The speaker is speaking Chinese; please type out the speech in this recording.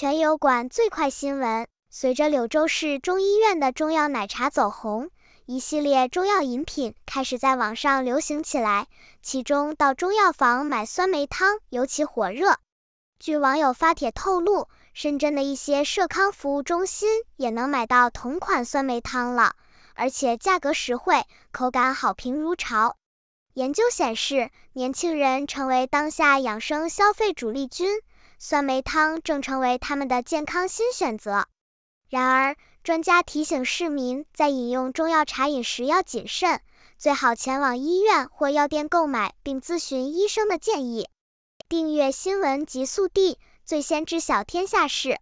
全友馆最快新闻：随着柳州市中医院的中药奶茶走红，一系列中药饮品开始在网上流行起来。其中，到中药房买酸梅汤尤其火热。据网友发帖透露，深圳的一些社康服务中心也能买到同款酸梅汤了，而且价格实惠，口感好评如潮。研究显示，年轻人成为当下养生消费主力军。酸梅汤正成为他们的健康新选择。然而，专家提醒市民，在饮用中药茶饮时要谨慎，最好前往医院或药店购买，并咨询医生的建议。订阅新闻极速递，最先知晓天下事。